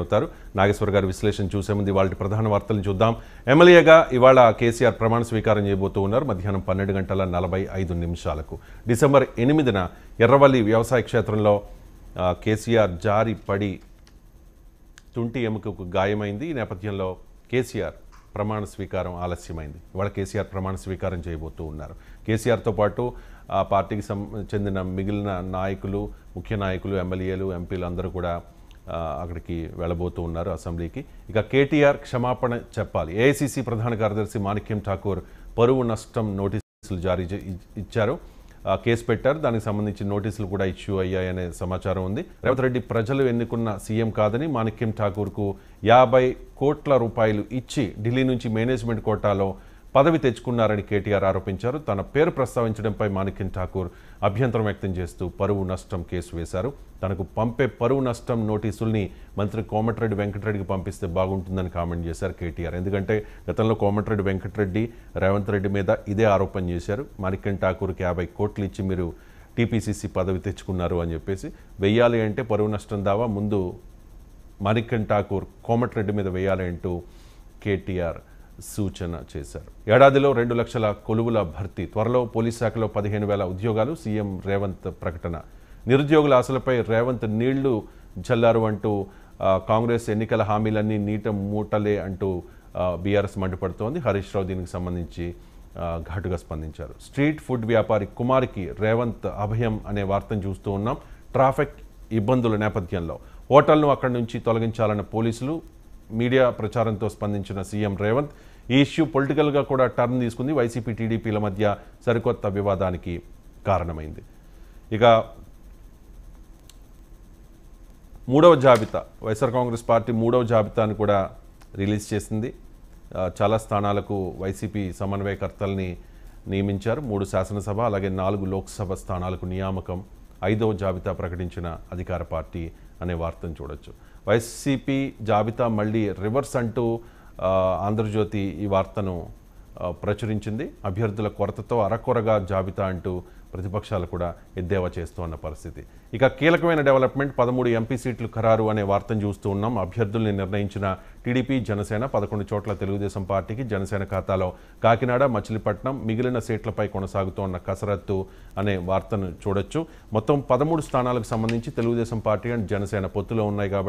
అవుతారు నాగేశ్వర గారు విశ్లేషణ చూసే ముందు వాళ్ళ ప్రధాన వార్తలను చూద్దాం ఎమ్మెల్యేగా ఇవాళ కేసీఆర్ ప్రమాణ స్వీకారం చేయబోతూ ఉన్నారు మధ్యాహ్నం పన్నెండు గంటల నలభై ఐదు నిమిషాలకు డిసెంబర్ ఎనిమిదిన ఎర్రవల్లి వ్యవసాయ క్షేత్రంలో కేసీఆర్ జారి పడి తుంటి ఎముకకు గాయమైంది ఈ నేపథ్యంలో కేసీఆర్ ప్రమాణ స్వీకారం ఆలస్యమైంది ఇవాళ కేసీఆర్ ప్రమాణ స్వీకారం చేయబోతూ ఉన్నారు కేసీఆర్తో పాటు ఆ పార్టీకి చెందిన మిగిలిన నాయకులు ముఖ్య నాయకులు ఎమ్మెల్యేలు ఎంపీలు అందరూ కూడా అక్కడికి వెళ్ళబోతూ ఉన్నారు అసెంబ్లీకి ఇక కేటీఆర్ క్షమాపణ చెప్పాలి ఏఐసిసి ప్రధాన కార్యదర్శి మాణిక్యం ఠాకూర్ పరువు నష్టం నోటీసులు జారీ ఇచ్చారు కేసు పెట్టారు దానికి సంబంధించి నోటీసులు కూడా ఇష్యూ అయ్యాయనే సమాచారం ఉంది రేవంత్ రెడ్డి ప్రజలు ఎన్నుకున్న సీఎం కాదని మాణిక్యం ఠాకూర్కు యాభై కోట్ల రూపాయలు ఇచ్చి ఢిల్లీ నుంచి మేనేజ్మెంట్ కోటాలో పదవి తెచ్చుకున్నారని కేటీఆర్ ఆరోపించారు తన పేరు ప్రస్తావించడంపై మాణిక్యం ఠాకూర్ అభ్యంతరం వ్యక్తం చేస్తూ పరువు నష్టం కేసు వేశారు తనకు పంపే పరువు నష్టం నోటీసుల్ని మంత్రి కోమటిరెడ్డి వెంకటరెడ్డికి పంపిస్తే బాగుంటుందని కామెంట్ చేశారు కేటీఆర్ ఎందుకంటే గతంలో కోమటిరెడ్డి వెంకటరెడ్డి రేవంత్ రెడ్డి మీద ఇదే ఆరోపణ చేశారు మాణిక్యం ఠాకూర్కి యాభై కోట్లు ఇచ్చి మీరు టీపీసీసీ పదవి తెచ్చుకున్నారు అని చెప్పేసి వెయ్యాలి అంటే పరువు నష్టం దావా ముందు మాణిక్యం ఠాకూర్ కోమటిరెడ్డి మీద వేయాలి అంటూ కేటీఆర్ సూచన చేశారు ఏడాదిలో రెండు లక్షల కొలువుల భర్తీ త్వరలో పోలీస్ శాఖలో పదిహేను వేల ఉద్యోగాలు సీఎం రేవంత్ ప్రకటన నిరుద్యోగుల ఆశలపై రేవంత్ నీళ్లు జల్లారు అంటూ కాంగ్రెస్ ఎన్నికల హామీలన్నీ నీట మూటలే అంటూ బీఆర్ఎస్ మండిపడుతోంది హరీష్ రావు దీనికి సంబంధించి ఘాటుగా స్పందించారు స్ట్రీట్ ఫుడ్ వ్యాపారి కుమార్కి రేవంత్ అభయం అనే వార్తను చూస్తూ ఉన్నాం ట్రాఫిక్ ఇబ్బందుల నేపథ్యంలో హోటల్ను అక్కడి నుంచి తొలగించాలన్న పోలీసులు మీడియా ప్రచారంతో స్పందించిన సీఎం రేవంత్ ఈ ఇష్యూ పొలిటికల్గా కూడా టర్న్ తీసుకుంది వైసీపీ టీడీపీల మధ్య సరికొత్త వివాదానికి కారణమైంది ఇక మూడవ జాబితా వైఎస్ఆర్ కాంగ్రెస్ పార్టీ మూడవ జాబితాను కూడా రిలీజ్ చేసింది చాలా స్థానాలకు వైసీపీ సమన్వయకర్తల్ని నియమించారు మూడు శాసనసభ అలాగే నాలుగు లోక్సభ స్థానాలకు నియామకం ఐదవ జాబితా ప్రకటించిన అధికార పార్టీ అనే వార్తను చూడొచ్చు వైసీపీ జాబితా మళ్ళీ రివర్స్ అంటూ ఆంధ్రజ్యోతి ఈ వార్తను ప్రచురించింది అభ్యర్థుల కొరతతో అరకొరగా జాబితా అంటూ ప్రతిపక్షాలు కూడా ఎద్దేవా చేస్తున్న పరిస్థితి ఇక కీలకమైన డెవలప్మెంట్ పదమూడు ఎంపీ సీట్లు ఖరారు అనే వార్తను చూస్తూ ఉన్నాం అభ్యర్థుల్ని నిర్ణయించిన టీడీపీ జనసేన పదకొండు చోట్ల తెలుగుదేశం పార్టీకి జనసేన ఖాతాలో కాకినాడ మచిలీపట్నం మిగిలిన సీట్లపై కొనసాగుతోన్న కసరత్తు అనే వార్తను చూడొచ్చు మొత్తం పదమూడు స్థానాలకు సంబంధించి తెలుగుదేశం పార్టీ అండ్ జనసేన పొత్తులో ఉన్నాయి కాబట్టి